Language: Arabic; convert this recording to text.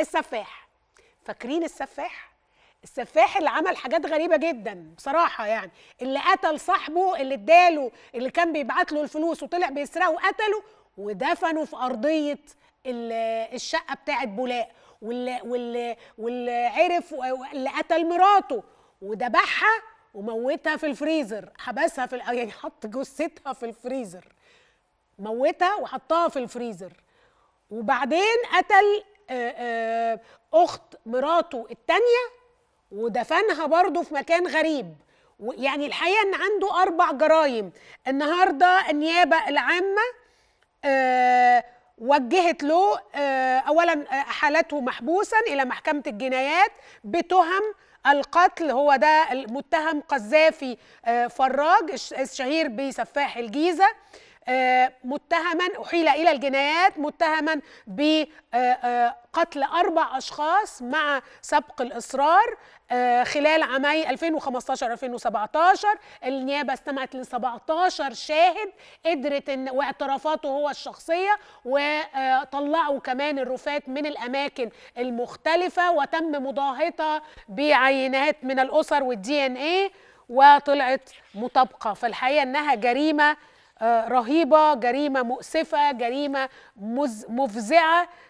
السفاح فاكرين السفاح السفاح اللي عمل حاجات غريبه جدا بصراحه يعني اللي قتل صاحبه اللي اداله اللي كان بيبعت له الفلوس وطلع بيسرقه وقتله ودفنه في ارضيه الشقه بتاعه بولاء واللي واللي واللي عرف اللي قتل مراته وذبحها وموتها في الفريزر حبسها في يعني حط جثتها في الفريزر موتها وحطها في الفريزر وبعدين قتل آه، آه، اخت مراته الثانيه ودفنها برضه في مكان غريب يعني الحقيقه ان عنده اربع جرائم النهارده النيابه العامه آه، وجهت له اولا احالته محبوسا الى محكمه الجنايات بتهم القتل هو ده المتهم قذافي فراج الشهير بسفاح الجيزه آه، متهما أحيل إلى الجنايات متهما بقتل آه، آه، أربع أشخاص مع سبق الإصرار خلال عامي 2015 2017 النيابه استمعت ل 17 شاهد قدرت ان واعترافاته هو الشخصيه وطلعوا كمان الرفات من الاماكن المختلفه وتم مضاهطه بعينات من الاسر والدي ان ايه وطلعت مطابقه فالحقيقه انها جريمه آه، رهيبه جريمه مؤسفه جريمه مفزعه